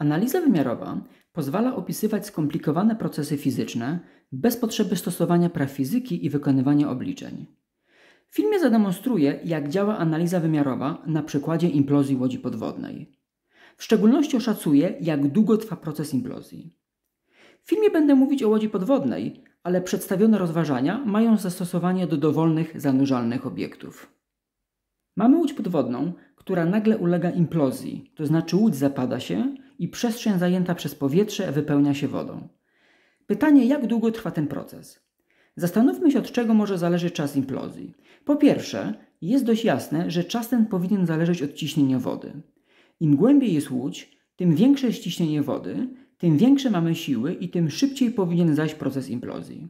Analiza wymiarowa pozwala opisywać skomplikowane procesy fizyczne bez potrzeby stosowania praw fizyki i wykonywania obliczeń. W filmie zademonstruję, jak działa analiza wymiarowa na przykładzie implozji łodzi podwodnej. W szczególności oszacuję, jak długo trwa proces implozji. W filmie będę mówić o łodzi podwodnej, ale przedstawione rozważania mają zastosowanie do dowolnych zanurzalnych obiektów. Mamy łódź podwodną, która nagle ulega implozji, to znaczy łódź zapada się i przestrzeń zajęta przez powietrze wypełnia się wodą. Pytanie, jak długo trwa ten proces? Zastanówmy się, od czego może zależeć czas implozji. Po pierwsze, jest dość jasne, że czas ten powinien zależeć od ciśnienia wody. Im głębiej jest łódź, tym większe jest ciśnienie wody, tym większe mamy siły i tym szybciej powinien zajść proces implozji.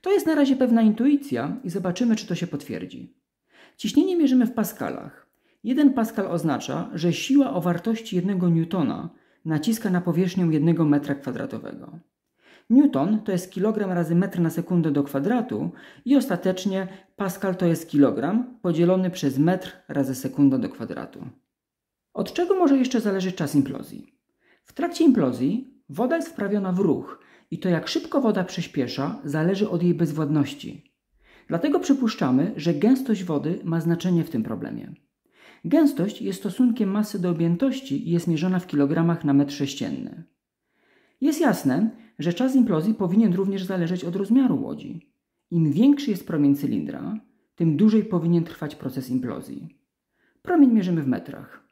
To jest na razie pewna intuicja i zobaczymy, czy to się potwierdzi. Ciśnienie mierzymy w paskalach. Jeden paskal oznacza, że siła o wartości jednego newtona naciska na powierzchnię 1 metra kwadratowego. Newton to jest kilogram razy metr na sekundę do kwadratu i ostatecznie Pascal to jest kilogram podzielony przez metr razy sekundę do kwadratu. Od czego może jeszcze zależeć czas implozji? W trakcie implozji woda jest wprawiona w ruch i to jak szybko woda przyspiesza zależy od jej bezwładności. Dlatego przypuszczamy, że gęstość wody ma znaczenie w tym problemie. Gęstość jest stosunkiem masy do objętości i jest mierzona w kilogramach na metr sześcienny. Jest jasne, że czas implozji powinien również zależeć od rozmiaru łodzi. Im większy jest promień cylindra, tym dłużej powinien trwać proces implozji. Promień mierzymy w metrach.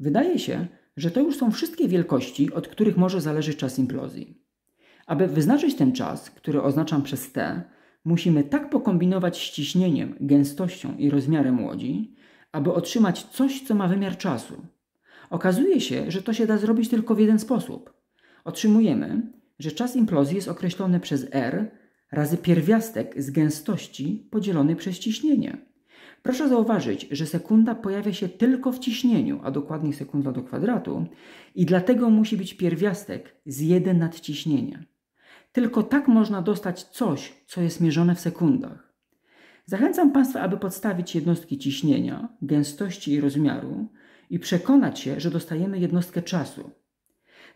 Wydaje się, że to już są wszystkie wielkości, od których może zależeć czas implozji. Aby wyznaczyć ten czas, który oznaczam przez T, musimy tak pokombinować ściśnieniem, ciśnieniem, gęstością i rozmiarem łodzi, aby otrzymać coś, co ma wymiar czasu. Okazuje się, że to się da zrobić tylko w jeden sposób. Otrzymujemy, że czas implozji jest określony przez R razy pierwiastek z gęstości podzielony przez ciśnienie. Proszę zauważyć, że sekunda pojawia się tylko w ciśnieniu, a dokładniej sekunda do kwadratu, i dlatego musi być pierwiastek z 1 nad ciśnieniem. Tylko tak można dostać coś, co jest mierzone w sekundach. Zachęcam Państwa, aby podstawić jednostki ciśnienia, gęstości i rozmiaru i przekonać się, że dostajemy jednostkę czasu.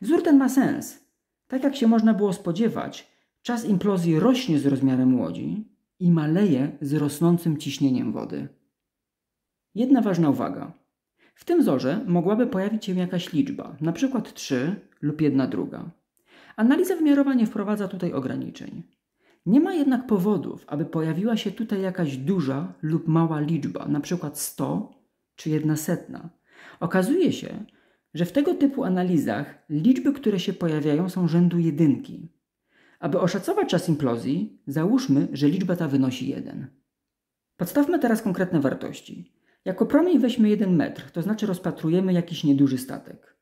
Wzór ten ma sens. Tak jak się można było spodziewać, czas implozji rośnie z rozmiarem łodzi i maleje z rosnącym ciśnieniem wody. Jedna ważna uwaga. W tym wzorze mogłaby pojawić się jakaś liczba, np. 3 lub 1 druga. Analiza wymiarowa nie wprowadza tutaj ograniczeń. Nie ma jednak powodów, aby pojawiła się tutaj jakaś duża lub mała liczba, np. 100 czy jedna setna. Okazuje się, że w tego typu analizach liczby, które się pojawiają, są rzędu jedynki. Aby oszacować czas implozji, załóżmy, że liczba ta wynosi 1. Podstawmy teraz konkretne wartości. Jako promień weźmy 1 metr, to znaczy rozpatrujemy jakiś nieduży statek.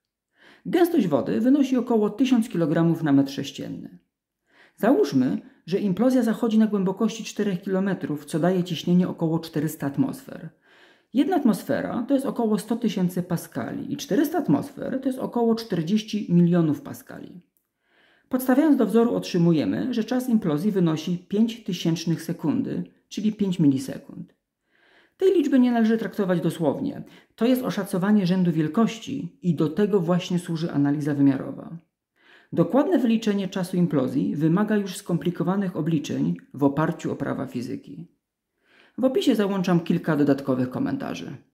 Gęstość wody wynosi około 1000 kg na metr sześcienny. Załóżmy, że implozja zachodzi na głębokości 4 km, co daje ciśnienie około 400 atmosfer. Jedna atmosfera to jest około 100 tysięcy paskali i 400 atmosfer to jest około 40 milionów paskali. Podstawiając do wzoru otrzymujemy, że czas implozji wynosi 5 tysięcznych sekundy, czyli 5 milisekund. Tej liczby nie należy traktować dosłownie. To jest oszacowanie rzędu wielkości i do tego właśnie służy analiza wymiarowa. Dokładne wyliczenie czasu implozji wymaga już skomplikowanych obliczeń w oparciu o prawa fizyki. W opisie załączam kilka dodatkowych komentarzy.